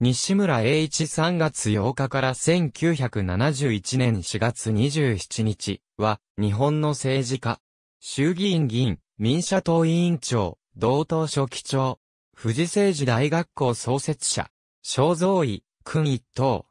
西村栄一3月8日から1971年4月27日は、日本の政治家、衆議院議員、民社党委員長、同党書記長、富士政治大学校創設者、肖像医、君一等。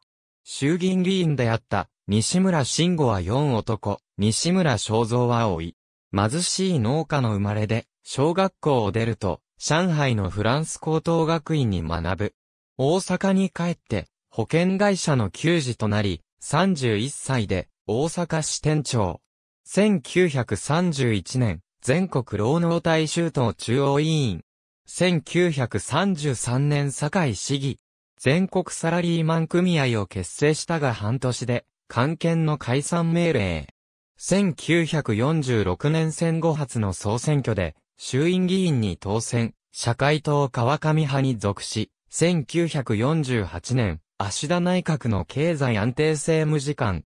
衆議院議員であった、西村慎吾は4男、西村肖像は老い。貧しい農家の生まれで、小学校を出ると、上海のフランス高等学院に学ぶ。大阪に帰って、保険会社の給仕となり、31歳で大阪支店長。1931年、全国労働大衆党中央委員。1933年堺市議。全国サラリーマン組合を結成したが半年で、関係の解散命令。1946年戦後初の総選挙で、衆院議員に当選、社会党川上派に属し、1948年、芦田内閣の経済安定政務次官。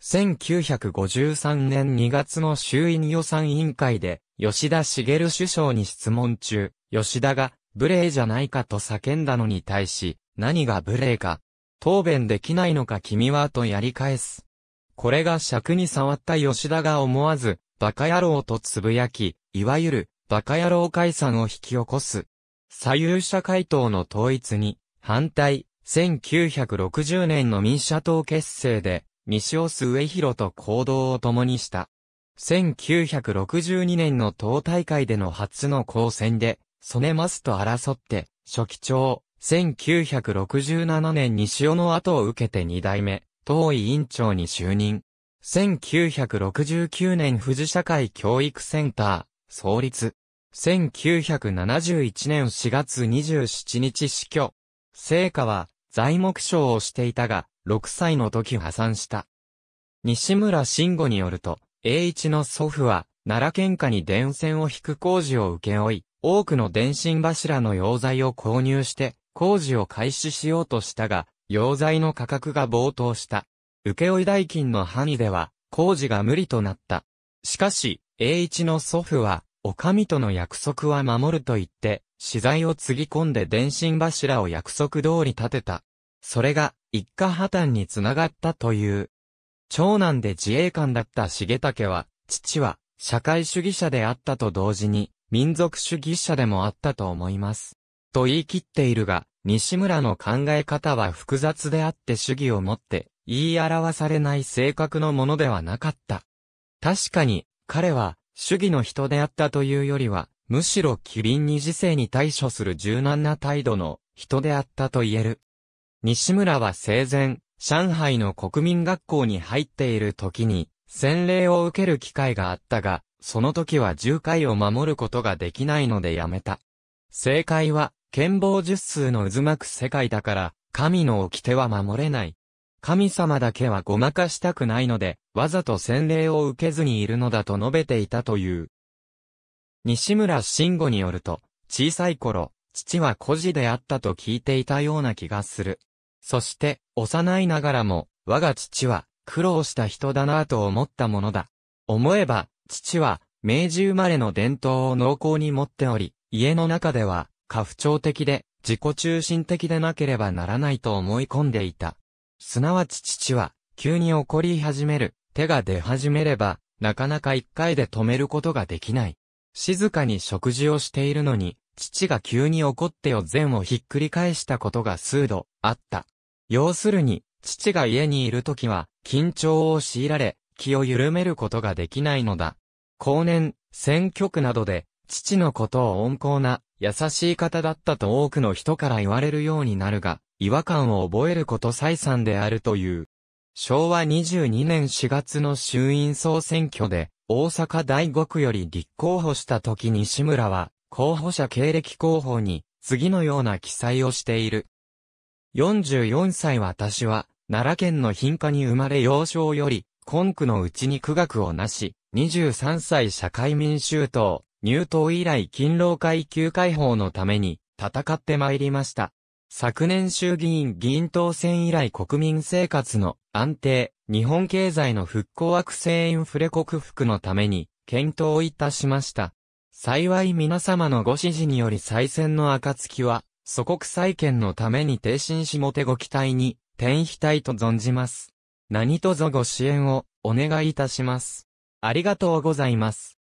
1953年2月の衆院予算委員会で、吉田茂首相に質問中、吉田が、無礼じゃないかと叫んだのに対し、何が無礼か。答弁できないのか君はとやり返す。これが尺に触った吉田が思わず、バカ野郎とつぶやき、いわゆる、バカ野郎解散を引き起こす。左右者回答の統一に、反対、1960年の民社党結成で、西尾須上広と行動を共にした。1962年の党大会での初の公選で、曽根マスと争って、初期長、1967年西尾の後を受けて二代目、党委員長に就任。1969年富士社会教育センター、創立。1971年4月27日死去。聖火は材木賞をしていたが、6歳の時破産した。西村慎吾によると、栄一の祖父は、奈良県下に電線を引く工事を請け負い、多くの電信柱の溶剤を購入して、工事を開始しようとしたが、溶剤の価格が暴騰した。請負い代金の範囲では、工事が無理となった。しかし、栄一の祖父は、お上との約束は守ると言って、資材をつぎ込んで電信柱を約束通り立てた。それが、一家破綻につながったという。長男で自衛官だった重武は、父は、社会主義者であったと同時に、民族主義者でもあったと思います。と言い切っているが、西村の考え方は複雑であって主義をもって、言い表されない性格のものではなかった。確かに、彼は、主義の人であったというよりは、むしろ機敏に時世に対処する柔軟な態度の人であったと言える。西村は生前、上海の国民学校に入っている時に、洗礼を受ける機会があったが、その時は重回を守ることができないのでやめた。正解は、剣謀術数の渦巻く世界だから、神の掟は守れない。神様だけはごまかしたくないので、わざと洗礼を受けずにいるのだと述べていたという。西村慎吾によると、小さい頃、父は孤児であったと聞いていたような気がする。そして、幼いながらも、我が父は、苦労した人だなぁと思ったものだ。思えば、父は、明治生まれの伝統を濃厚に持っており、家の中では、家父長的で、自己中心的でなければならないと思い込んでいた。すなわち父は、急に怒り始める、手が出始めれば、なかなか一回で止めることができない。静かに食事をしているのに、父が急に怒ってよ善をひっくり返したことが数度、あった。要するに、父が家にいるときは、緊張を強いられ、気を緩めることができないのだ。後年、選挙区などで、父のことを温厚な、優しい方だったと多くの人から言われるようになるが、違和感を覚えること再三であるという。昭和22年4月の衆院総選挙で、大阪第5区より立候補した時西村は、候補者経歴候補に、次のような記載をしている。44歳私は、奈良県の貧下に生まれ幼少より、今区のうちに苦学をなし、23歳社会民衆党、入党以来勤労階級解放のために、戦って参りました。昨年衆議院議員当選以来国民生活の安定、日本経済の復興悪性インフレ克服のために検討いたしました。幸い皆様のご支持により再選の暁は、祖国再建のために挺身しもてご期待に、転移たいと存じます。何卒ご支援をお願いいたします。ありがとうございます。